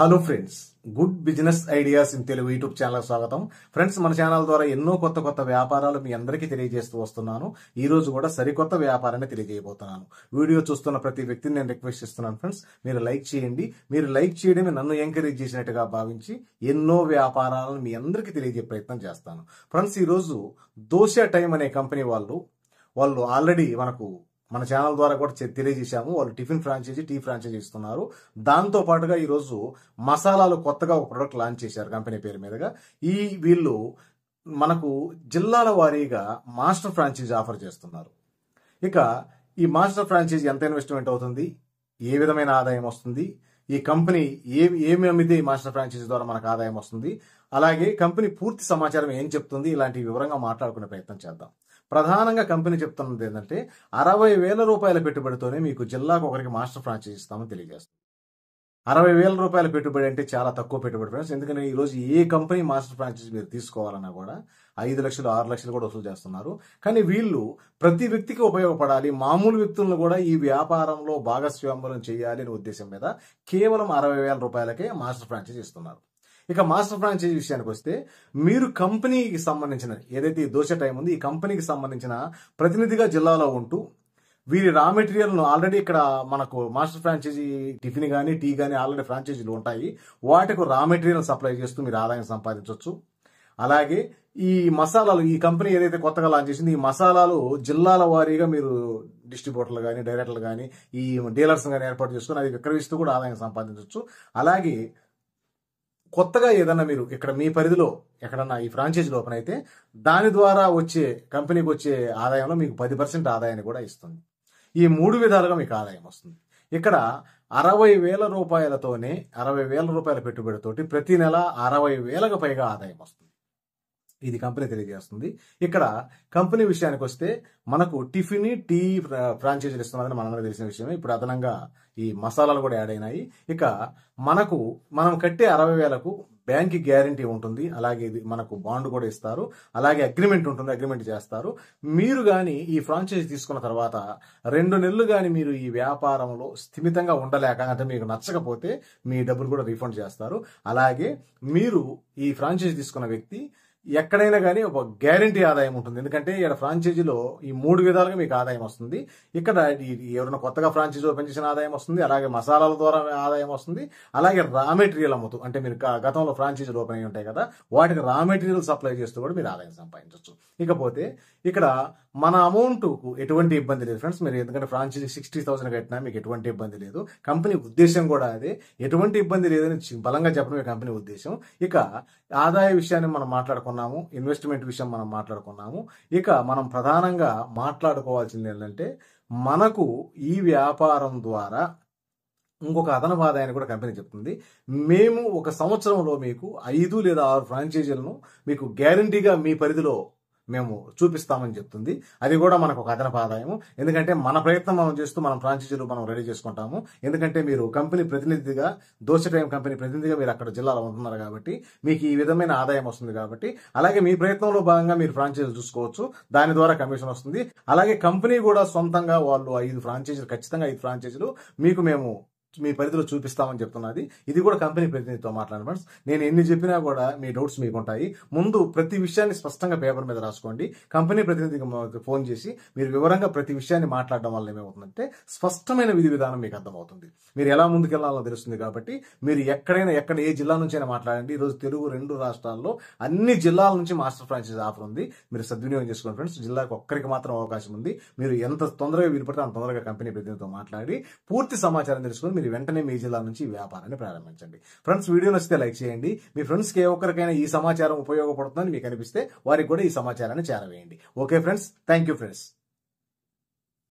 hello friends good business ideas in Telugu YouTube channel స్వాగతం friends మన channel ద్వారా ఎన్నో కొత్త కొత్త వ్యాపారాలు మీ అందరికీ తెలియజేస్తూ వస్తున్నాను ఈ రోజు కూడా సరికొత్త వ్యాపారాన్ని తెలియజేయబోతున్నాను వీడియో చూస్తున్న ప్రతి వ్యక్తిని నేను రిక్వెస్ట్ చేస్తున్నాను ఫ్రెండ్స్ మీరు లైక్ చేయండి మీరు లైక్ చేయడమే నన్ను ఎంకరేజ్ చేసినట్టుగా భావించి ఎన్నో వ్యాపారాలను మీ అందరికీ తెలియజే ప్రయత్నం చేస్తాను ఫ్రెండ్స్ ఈరోజు దోశ టైం అనే కంపెనీ వాళ్ళు వాళ్ళు ఆల్రెడీ మనకు మన ఛానల్ ద్వారా కూడా తెలియజేశాము వాళ్ళు టిఫిన్ ఫ్రాంచైజీ టీ ఫ్రాంచైజీ ఇస్తున్నారు దాంతో పాటుగా ఈరోజు మసాలాలు కొత్తగా ఒక ప్రొడక్ట్ లాంచ్ చేశారు కంపెనీ పేరు మీదుగా ఈ వీళ్ళు మనకు జిల్లాల వారీగా మాస్టర్ ఫ్రాంచైజీ ఆఫర్ చేస్తున్నారు ఇక ఈ మాస్టర్ ఫ్రాంచైజీ ఎంత ఇన్వెస్ట్మెంట్ అవుతుంది ఏ విధమైన ఆదాయం వస్తుంది ఈ కంపెనీ ఏ ఏమి అమ్మితే ఈ మాస్టర్ ఫ్రాంచైజీ ద్వారా మనకు ఆదాయం వస్తుంది అలాగే కంపెనీ పూర్తి సమాచారం ఏం చెప్తుంది ఇలాంటి వివరంగా మాట్లాడుకునే ప్రయత్నం చేద్దాం ప్రధానంగా కంపెనీ చెప్తున్నది ఏంటంటే అరవై వేల రూపాయల పెట్టుబడితోనే మీకు జిల్లాకు ఒకరికి మాస్టర్ ఫ్రాంచైజ్ ఇస్తామని తెలియజేస్తుంది అరవై వేల రూపాయల పెట్టుబడి అంటే చాలా తక్కువ పెట్టుబడి ఫ్రెండ్స్ ఎందుకంటే ఈరోజు ఏ కంపెనీ మాస్టర్ ఫ్రాంచైజ్ మీరు తీసుకోవాలన్నా కూడా ఐదు లక్షలు ఆరు లక్షలు కూడా వసూలు చేస్తున్నారు కానీ వీళ్ళు ప్రతి వ్యక్తికి ఉపయోగపడాలి మామూలు వ్యక్తులను కూడా ఈ వ్యాపారంలో భాగస్వామ్యం చేయాలి అనే ఉద్దేశం మీద కేవలం అరవై వేల రూపాయలకే మాస్టర్ ఫ్రాంచైజ్ ఇస్తున్నారు ఇక మాస్టర్ ఫ్రాంచైజ్ విషయానికి వస్తే మీరు కంపెనీకి సంబంధించిన ఏదైతే దోశ టైం ఉంది ఈ కంపెనీకి సంబంధించిన ప్రతినిధిగా జిల్లాలో ఉంటూ వీరి రా ను ఆల్రెడీ ఇక్కడ మనకు మాస్టర్ ఫ్రాంచైజీ టిఫిన్ కానీ టీ కానీ ఆల్రెడీ ఫ్రాంచైజీలు ఉంటాయి వాటికి రా మెటీరియల్ సప్లై చేస్తూ మీరు ఆదాయం సంపాదించవచ్చు అలాగే ఈ మసాలాలు ఈ కంపెనీ ఏదైతే కొత్తగా లాంచ్ చేసింది ఈ మసాలాలు జిల్లాల వారీగా మీరు డిస్ట్రిబ్యూటర్లు కానీ డైరెక్టర్లు కానీ ఈ డీలర్స్ కానీ ఏర్పాటు చేసుకుని అది విక్రయిస్తూ కూడా ఆదాయం సంపాదించవచ్చు అలాగే కొత్తగా ఏదన్నా మీరు ఇక్కడ మీ పరిధిలో ఎక్కడన్నా ఈ ఫ్రాంచైజీలు ఓపెన్ అయితే దాని ద్వారా వచ్చే కంపెనీకి వచ్చే ఆదాయంలో మీకు పది పర్సెంట్ ఆదాయాన్ని కూడా ఇస్తుంది ఈ మూడు విధాలుగా మీకు ఆదాయం వస్తుంది ఇక్కడ అరవై వేల రూపాయలతోనే అరవై వేల రూపాయల పెట్టుబడితోటి ప్రతి నెల అరవై వేలకు పైగా ఆదాయం వస్తుంది ఇది కంపెనీ తెలియజేస్తుంది ఇక్కడ కంపెనీ విషయానికి వస్తే మనకు టిఫిన్ టీ ఫ్రాంచైజీలు ఇస్తున్నారని మనందరూ తెలిసిన విషయం ఇప్పుడు అదనంగా ఈ మసాలాలు కూడా యాడ్ అయినాయి ఇక మనకు మనం కట్టే అరవై వేలకు బ్యాంక్ గ్యారంటీ ఉంటుంది అలాగే ఇది మనకు బాండ్ కూడా ఇస్తారు అలాగే అగ్రిమెంట్ ఉంటుంది అగ్రిమెంట్ చేస్తారు మీరు కానీ ఈ ఫ్రాంచైజీ తీసుకున్న తర్వాత రెండు నెలలు కానీ మీరు ఈ వ్యాపారంలో స్థిమితంగా ఉండలేక అంటే మీకు నచ్చకపోతే మీ డబ్బులు కూడా రీఫండ్ చేస్తారు అలాగే మీరు ఈ ఫ్రాంచైజీ తీసుకున్న వ్యక్తి ఎక్కడైనా కానీ ఒక గ్యారంటీ ఆదాయం ఉంటుంది ఎందుకంటే ఇక్కడ ఫ్రాంచైజీలో ఈ మూడు విధాలుగా మీకు ఆదాయం వస్తుంది ఇక్కడ ఎవరైనా కొత్తగా ఫ్రాంచైజ్ ఓపెన్ చేసిన ఆదాయం వస్తుంది అలాగే మసాలాల ద్వారా ఆదాయం వస్తుంది అలాగే రా మెటీరియల్ అమ్ముతూ అంటే మీరు గతంలో ఫ్రాంచైజీలు ఓపెన్ అయ్యి ఉంటాయి కదా వాటికి రా మెటీరియల్ సప్లై చేస్తూ కూడా మీరు ఆదాయం సంపాదించవచ్చు ఇకపోతే ఇక్కడ మన అమౌంట్ ఎటువంటి ఇబ్బంది లేదు ఫ్రెండ్స్ మీరు ఎందుకంటే ఫ్రాంచైజీ సిక్స్టీ థౌసండ్ కట్టినా మీకు ఎటువంటి ఇబ్బంది లేదు కంపెనీ ఉద్దేశం కూడా అదే ఎటువంటి ఇబ్బంది లేదని బలంగా మీ కంపెనీ ఉద్దేశం ఇక ఆదాయ విషయాన్ని మనం మాట్లాడుకున్నాము ఇన్వెస్ట్మెంట్ విషయం మనం మాట్లాడుకున్నాము ఇక మనం ప్రధానంగా మాట్లాడుకోవాల్సింది ఏంటంటే మనకు ఈ వ్యాపారం ద్వారా ఇంకొక అదనపు ఆదాయాన్ని కూడా కంపెనీ చెప్తుంది మేము ఒక సంవత్సరంలో మీకు ఐదు లేదా ఆరు ఫ్రాంచైజీలను మీకు గ్యారంటీగా మీ పరిధిలో మేము చూపిస్తామని చెప్తుంది అది కూడా మనకు ఒక అదనపు ఆదాయం ఎందుకంటే మన ప్రయత్నం మనం చేస్తూ మనం ఫ్రాంచైజీలు మనం రెడీ చేసుకుంటాము ఎందుకంటే మీరు కంపెనీ ప్రతినిధిగా దోశ టైం కంపెనీ ప్రతినిధిగా మీరు అక్కడ జిల్లాలో ఉంటున్నారు కాబట్టి మీకు ఈ విధమైన ఆదాయం వస్తుంది కాబట్టి అలాగే మీ ప్రయత్నంలో భాగంగా మీరు ఫ్రాంచైజీలు చూసుకోవచ్చు దాని ద్వారా కమిషన్ వస్తుంది అలాగే కంపెనీ కూడా సొంతంగా వాళ్ళు ఐదు ఫ్రాంచైజీలు ఖచ్చితంగా ఐదు ఫ్రాంచైజీలు మీకు మేము మీ పరిధిలో చూపిస్తామని చెప్తున్నది ఇది కూడా కంపెనీ ప్రతినిధితో మాట్లాడిన ఫ్రెండ్స్ నేను ఎన్ని చెప్పినా కూడా మీ డౌట్స్ మీకు ఉంటాయి ముందు ప్రతి విషయాన్ని స్పష్టంగా పేపర్ మీద రాసుకోండి కంపెనీ ప్రతినిధికి ఫోన్ చేసి మీరు వివరంగా ప్రతి విషయాన్ని మాట్లాడడం వల్ల ఏమవుతుందంటే స్పష్టమైన విధి విధానం మీకు అర్థమవుతుంది మీరు ఎలా ముందుకెళ్లాలో తెలుస్తుంది కాబట్టి మీరు ఎక్కడైనా ఎక్కడ ఏ జిల్లా నుంచి అయినా మాట్లాడండి ఈరోజు తెలుగు రెండు రాష్ట్రాల్లో అన్ని జిల్లాల నుంచి మాస్టర్ ఫ్రాంచైజ్ ఆఫర్ ఉంది మీరు సద్వినియోగం చేసుకోండి ఫ్రెండ్స్ జిల్లాకు ఒక్కరికి మాత్రం అవకాశం ఉంది మీరు ఎంత తొందరగా వీలుపడితే అంత తొందరగా కంపెనీ ప్రతినిధితో మాట్లాడి పూర్తి సమాచారం తెలుసుకుని మీరు మీరు వెంటనే మీ జిల్లా నుంచి వ్యాపారాన్ని ప్రారంభించండి ఫ్రెండ్స్ వీడియో నచ్చితే లైక్ చేయండి మీ ఫ్రెండ్స్కి ఏ ఒక్కరికైనా ఈ సమాచారం ఉపయోగపడుతుందని మీకు అనిపిస్తే వారికి కూడా ఈ సమాచారాన్ని చేరవేయండి okay friends thank you friends